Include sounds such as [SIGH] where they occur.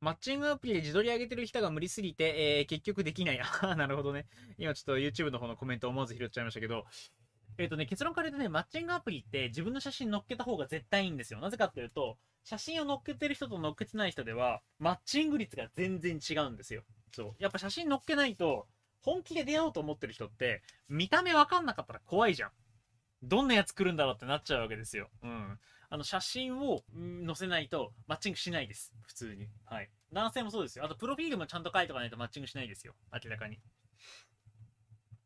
マッチングアプリで自撮り上げてる人が無理すぎて、えー、結局できない。あ [LAUGHS] なるほどね。今ちょっと YouTube の方のコメント思わず拾っちゃいましたけど、えっ、ー、とね、結論から言うとね、マッチングアプリって自分の写真載っけた方が絶対いいんですよ。なぜかっていうと、写真を載っけてる人と載っけてない人では、マッチング率が全然違うんですよ。そう。やっぱ写真載っけないと、本気で出会おうと思ってる人って、見た目わかんなかったら怖いじゃん。どんなやつ来るんだろうってなっちゃうわけですよ。うん。あの、写真を載せないとマッチングしないです。通に。はい。男性もそうですよ。あと、プロフィールもちゃんと書いとかないとマッチングしないですよ。明らかに。